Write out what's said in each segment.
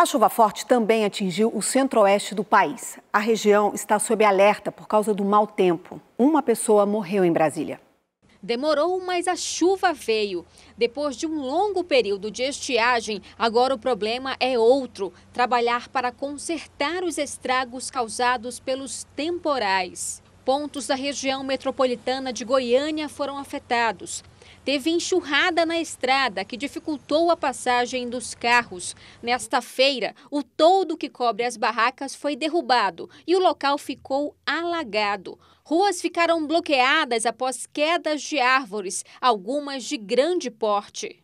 A chuva forte também atingiu o centro-oeste do país. A região está sob alerta por causa do mau tempo. Uma pessoa morreu em Brasília. Demorou, mas a chuva veio. Depois de um longo período de estiagem, agora o problema é outro: trabalhar para consertar os estragos causados pelos temporais. Pontos da região metropolitana de Goiânia foram afetados teve enxurrada na estrada, que dificultou a passagem dos carros. Nesta feira, o toldo que cobre as barracas foi derrubado e o local ficou alagado. Ruas ficaram bloqueadas após quedas de árvores, algumas de grande porte.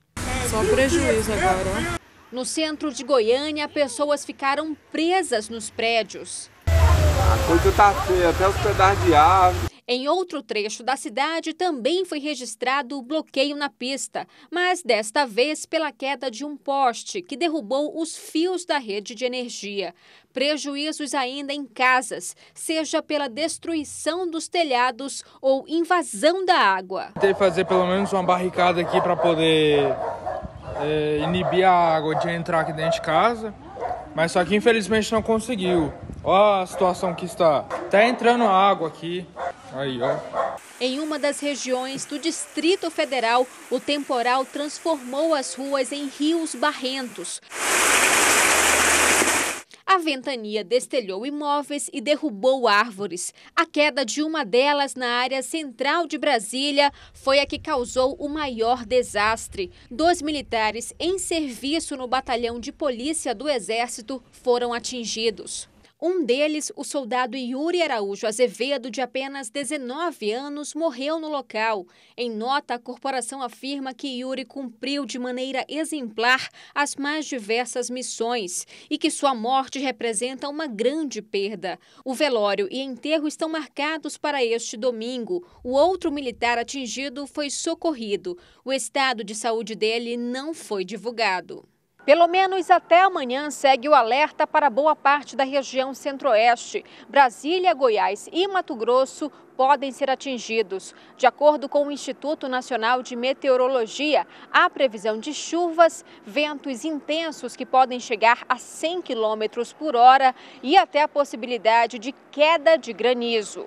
Só prejuízo agora. No centro de Goiânia, pessoas ficaram presas nos prédios. A coisa está feia, até os pedaços de árvore. Em outro trecho da cidade também foi registrado bloqueio na pista, mas desta vez pela queda de um poste que derrubou os fios da rede de energia. Prejuízos ainda em casas, seja pela destruição dos telhados ou invasão da água. Tentei fazer pelo menos uma barricada aqui para poder é, inibir a água de entrar aqui dentro de casa, mas só que infelizmente não conseguiu. Olha a situação que está. Tá entrando água aqui. Aí, ó. Em uma das regiões do Distrito Federal, o temporal transformou as ruas em rios barrentos. A ventania destelhou imóveis e derrubou árvores. A queda de uma delas na área central de Brasília foi a que causou o maior desastre. Dois militares em serviço no batalhão de polícia do Exército foram atingidos. Um deles, o soldado Yuri Araújo Azevedo, de apenas 19 anos, morreu no local. Em nota, a corporação afirma que Yuri cumpriu de maneira exemplar as mais diversas missões e que sua morte representa uma grande perda. O velório e enterro estão marcados para este domingo. O outro militar atingido foi socorrido. O estado de saúde dele não foi divulgado. Pelo menos até amanhã segue o alerta para boa parte da região centro-oeste. Brasília, Goiás e Mato Grosso podem ser atingidos. De acordo com o Instituto Nacional de Meteorologia, há previsão de chuvas, ventos intensos que podem chegar a 100 km por hora e até a possibilidade de queda de granizo.